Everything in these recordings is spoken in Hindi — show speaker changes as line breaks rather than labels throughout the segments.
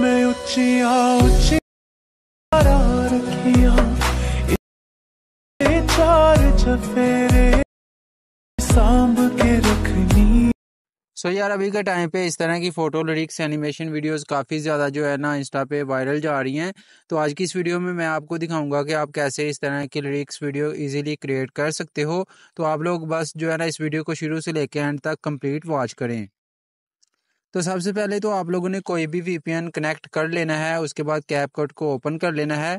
मैं उचिया उची करार चार चफेरे सांब के रखनी सो so, यार अभी के टाइम पे इस तरह की फ़ोटो लिरिक्स एनिमेशन वीडियोस काफ़ी ज़्यादा जो है ना इंस्टा पे वायरल जा रही हैं तो आज की इस वीडियो में मैं आपको दिखाऊंगा कि आप कैसे इस तरह की लिरिक्स वीडियो इजीली क्रिएट कर सकते हो तो आप लोग बस जो है ना इस वीडियो को शुरू से लेकर एंड तक कंप्लीट वॉच करें तो सबसे पहले तो आप लोगों ने कोई भी वीपीएन कनेक्ट कर लेना है उसके बाद कैप कट को ओपन कर लेना है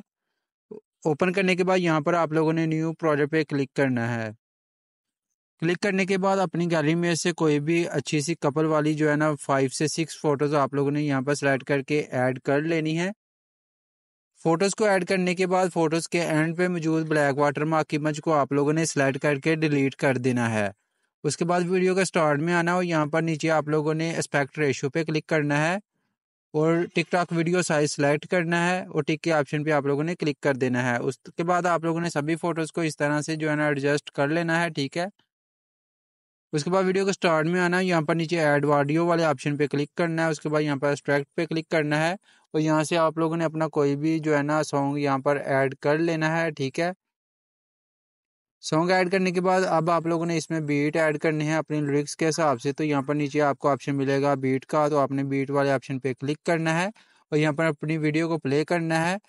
ओपन करने के बाद यहाँ पर आप लोगों ने न्यू प्रोजेक्ट पे क्लिक करना है क्लिक करने के बाद अपनी गैलरी में से कोई भी अच्छी सी कपल वाली जो है ना फाइव से सिक्स फोटोज़ आप लोगों ने यहाँ पर सेलेक्ट करके ऐड कर लेनी है फोटोज़ को ऐड करने के बाद फोटोज़ के एंड पे मौजूद ब्लैक वाटर मार्क इमेज को आप लोगों ने सेलेक्ट करके डिलीट कर देना है उसके बाद वीडियो का स्टार्ट में आना और यहाँ पर नीचे आप लोगों ने एस्पेक्ट रेशो पे क्लिक करना है और टिकटॉक वीडियो साइज सेलेक्ट करना है और टिक के ऑप्शन पे आप लोगों ने क्लिक कर देना है उसके बाद आप लोगों ने सभी फोटोज़ को इस तरह से जो है ना एडजस्ट कर लेना है ठीक है उसके बाद वीडियो को स्टार्ट में आना है यहाँ पर नीचे ऐड वाडियो वाले ऑप्शन पे क्लिक करना है उसके बाद यहाँ पर एक्सट्रैक्ट पे क्लिक करना है और यहाँ से आप लोगों ने अपना कोई भी जो है ना सॉन्ग यहाँ पर ऐड कर लेना है ठीक है सॉन्ग ऐड करने के बाद अब आप लोगों ने इसमें बीट ऐड करनी है अपनी लिरिक्स के हिसाब से तो यहाँ पर नीचे आपको ऑप्शन मिलेगा बीट का तो आपने बीट वाले ऑप्शन पे क्लिक करना है और यहाँ पर अपनी वीडियो को प्ले करना है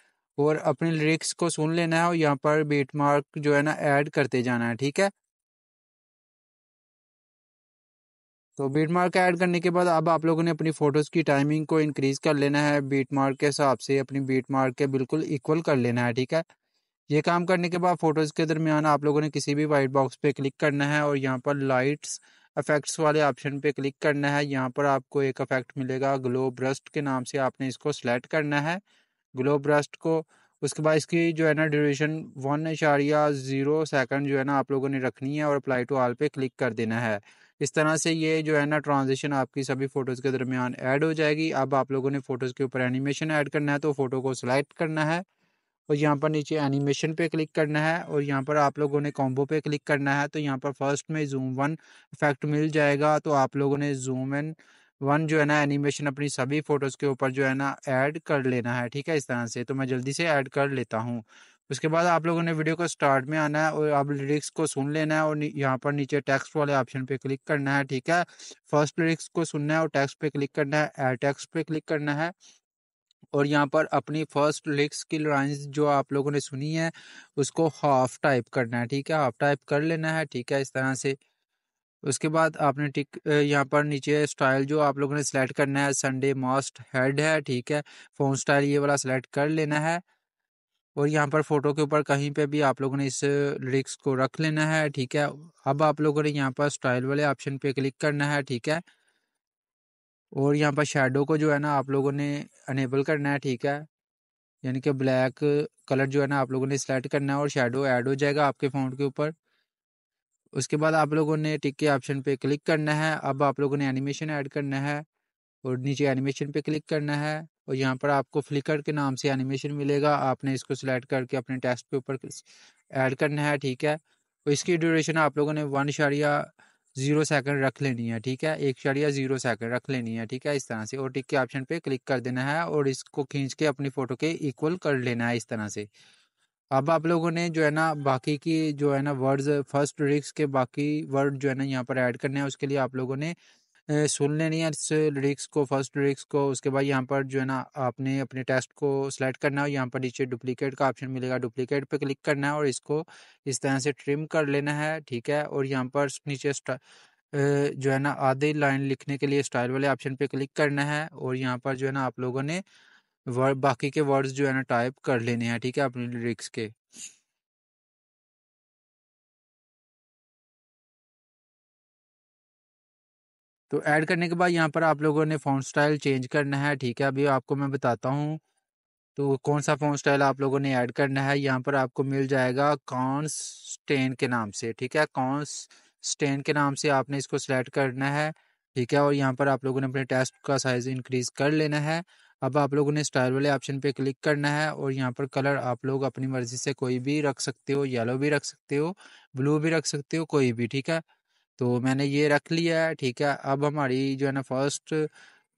और अपनी लिरिक्स को सुन लेना है और यहाँ पर बीट मार्क जो है ना ऐड करते जाना है ठीक है तो बीट मार्क ऐड करने के बाद अब आप लोगों ने अपनी फ़ोटोज़ की टाइमिंग को इंक्रीज़ कर लेना है बीट मार्क के हिसाब से अपनी बीट मार्क के बिल्कुल इक्वल कर लेना है ठीक है ये काम करने के बाद फोटोज़ के दरमियान आप लोगों ने किसी भी वाइट बॉक्स पे क्लिक करना है और यहाँ पर लाइट्स अफेक्ट्स वाले ऑप्शन पे क्लिक करना है यहाँ पर आपको एक अफेक्ट मिलेगा ग्लो ब्रस्ट के नाम से आपने इसको सेलेक्ट करना है ग्लो ब्रस्ट को उसके बाद इसकी जो है ना ड्यूरेशन वन इशारिया ज़ीरो सेकेंड जो है ना आप लोगों ने रखनी है और अप्लाई टू ऑल पे क्लिक कर देना है इस तरह से ये जो है ना ट्रांजिशन आपकी सभी फ़ोटोज़ के दरमियान ऐड हो जाएगी अब आप लोगों ने फ़ोटोज़ के ऊपर एनिमेशन ऐड करना है तो फ़ोटो को सिलेक्ट करना है और यहाँ पर नीचे एनिमेशन पे क्लिक करना है और यहाँ पर आप लोगों ने कॉम्बो पे क्लिक करना है तो यहाँ पर फर्स्ट में जूम वन इफेक्ट मिल जाएगा तो आप लोगों ने जूम इन वन जो है ना एनिमेशन अपनी सभी फ़ोटोज़ के ऊपर जो है ना ऐड कर लेना है ठीक है इस तरह से तो मैं जल्दी से ऐड कर लेता हूँ उसके बाद आप लोगों ने वीडियो को स्टार्ट में आना है और आप लिरिक्स को सुन लेना है और यहाँ पर नीचे टेक्स्ट वाले ऑप्शन पे क्लिक करना है ठीक है फर्स्ट लिरिक्स को सुनना है और टेक्स्ट पे क्लिक करना है एड टेक्स्ट पे क्लिक करना है और यहाँ पर अपनी फर्स्ट लिक्स की लाइन्स जो आप लोगों ने सुनी है उसको हाफ टाइप करना है ठीक है हाफ टाइप कर लेना है ठीक है इस तरह से उसके बाद आपने टिक यहाँ पर नीचे स्टाइल जो आप लोगों ने सेलेक्ट करना है संडे मॉस्ट हेड है ठीक है फोन स्टाइल ये वाला सेलेक्ट कर लेना है और यहाँ पर फोटो के ऊपर कहीं पे भी आप लोगों ने इस लिरिक्स को रख लेना है ठीक है अब आप लोगों ने यहाँ पर स्टाइल वाले ऑप्शन पे क्लिक करना है ठीक है और यहाँ पर शेडो को जो है ना आप लोगों ने अनेबल करना है ठीक है यानी कि ब्लैक कलर जो है ना आप लोगों ने सेलेक्ट करना है और शेडो ऐड हो जाएगा आपके फोन के ऊपर उसके बाद आप लोगों ने टिक के ऑप्शन पे क्लिक करना है अब आप लोगों ने एनिमेशन ऐड करना है और नीचे एनिमेशन पे क्लिक करना है और यहाँ पर आपको फ्लिकर के नाम से एनिमेशन मिलेगा आपने इसको सिलेक्ट करके अपने टेस्ट के ऊपर ऐड करना है ठीक है और इसकी ड्यूरेशन आप लोगों ने वन शारिया जीरो सेकंड रख लेनी है ठीक है एक शड़िया जीरो सेकंड रख लेनी है ठीक है इस तरह से और टिक के ऑप्शन पे क्लिक कर देना है और इसको खींच के अपनी फ़ोटो के इक्वल कर लेना है इस तरह से अब आप लोगों ने जो है ना बाकी की जो है ना वर्ड्स फर्स्ट रिक्स के बाकी वर्ड जो है ना यहाँ पर ऐड करने हैं उसके लिए आप लोगों ने सुन लेनी है इस लिरिक्स को फर्स्ट लिरिक्स को उसके बाद यहाँ पर जो है ना आपने अपने टेस्ट को सिलेक्ट करना है यहाँ पर नीचे डुप्लीकेट का ऑप्शन मिलेगा डुप्लीकेट पे क्लिक करना है और इसको इस तरह से ट्रिम कर लेना है ठीक है और यहाँ पर नीचे जो है ना आधी लाइन लिखने के लिए स्टाइल वाले ऑप्शन पे क्लिक करना है और यहाँ पर जो है ना आप लोगों ने वर्ड बाकी के वर्ड्स जो है ना टाइप कर लेने हैं ठीक है अपने लिरिक्स के तो ऐड करने के बाद यहाँ पर आप लोगों ने फ़ॉन्ट स्टाइल चेंज करना है ठीक है अभी आपको मैं बताता हूँ तो कौन सा फ़ॉन्ट स्टाइल आप लोगों ने ऐड करना है यहाँ पर आपको मिल जाएगा कॉन्स्टेन के नाम से ठीक है स्टेन के नाम से आपने इसको सेलेक्ट करना है ठीक है और यहाँ पर आप लोगों ने अपने टेस्ट का साइज़ इंक्रीज़ कर लेना है अब आप लोगों ने स्टाइल वाले ऑप्शन पे क्लिक करना है और यहाँ पर कलर आप लोग अपनी मर्ज़ी से कोई भी रख सकते हो येलो भी रख सकते हो ब्लू भी रख सकते हो कोई भी ठीक है तो मैंने ये रख लिया है ठीक है अब हमारी जो है ना फर्स्ट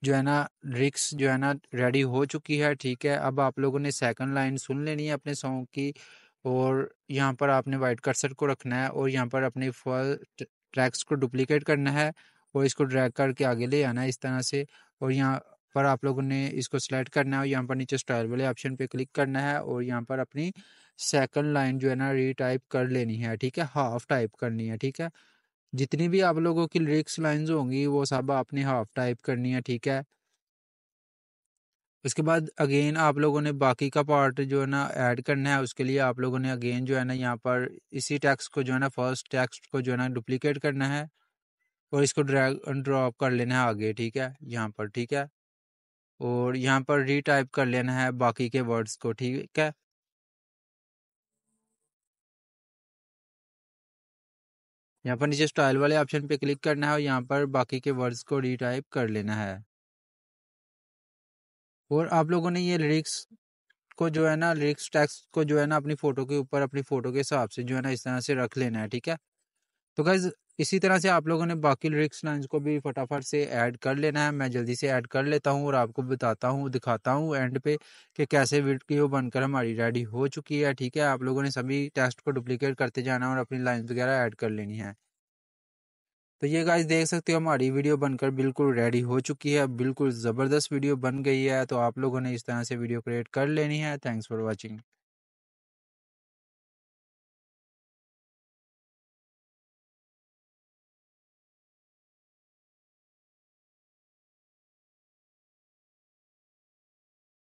जो है ना रिक्स जो है ना रेडी हो चुकी है ठीक है अब आप लोगों ने सेकंड लाइन सुन लेनी है अपने सॉन्ग की और यहाँ पर आपने वाइट कर्सर को रखना है और यहाँ पर अपने फर्स्ट ट्रैक्स को डुप्लीकेट करना है और इसको ड्रैग करके आगे ले आना है इस तरह से और यहाँ पर आप लोगों ने इसको सिलेक्ट करना है और यहाँ पर नीचे स्टाइल वाले ऑप्शन पे क्लिक करना है और यहाँ पर अपनी सेकंड लाइन जो है ना रीटाइप कर लेनी है ठीक है हाफ टाइप करनी है ठीक है जितनी भी आप लोगों की लिरिक्स लाइंस होंगी वो सब आपने हाफ टाइप करनी है ठीक है उसके बाद अगेन आप लोगों ने बाकी का पार्ट जो है ना ऐड करना है उसके लिए आप लोगों ने अगेन जो है ना यहाँ पर इसी टेक्स्ट को जो है ना फर्स्ट टेक्स्ट को जो है ना डुप्लीकेट करना है और इसको ड्रैग एंड ड्रॉप कर लेना है आगे ठीक है यहाँ पर ठीक है और यहाँ पर रीटाइप कर लेना है बाकी के वर्ड्स को ठीक है यहाँ पर नीचे स्टाइल वाले ऑप्शन पे क्लिक करना है और यहाँ पर बाकी के वर्ड्स को रीटाइप कर लेना है और आप लोगों ने ये लिरिक्स को जो है ना लिरिक्स टेक्स्ट को जो है ना अपनी फ़ोटो के ऊपर अपनी फ़ोटो के हिसाब से जो है ना इस तरह से रख लेना है ठीक है तो गैज़ इसी तरह से आप लोगों ने बाकी लिरिक्स लाइन्स को भी फटाफट से ऐड कर लेना है मैं जल्दी से ऐड कर लेता हूँ और आपको बताता हूँ दिखाता हूँ एंड पे कि कैसे वीडियो बनकर हमारी रेडी हो चुकी है ठीक है आप लोगों ने सभी टेस्ट को डुप्लीकेट करते जाना और अपनी लाइन्स वगैरह ऐड कर लेनी है तो ये गाइज देख सकते हो हमारी वीडियो बनकर बिल्कुल रेडी हो चुकी है बिल्कुल ज़बरदस्त वीडियो बन गई है तो आप लोगों ने इस तरह से वीडियो क्रिएट कर लेनी है थैंक्स फॉर वॉचिंग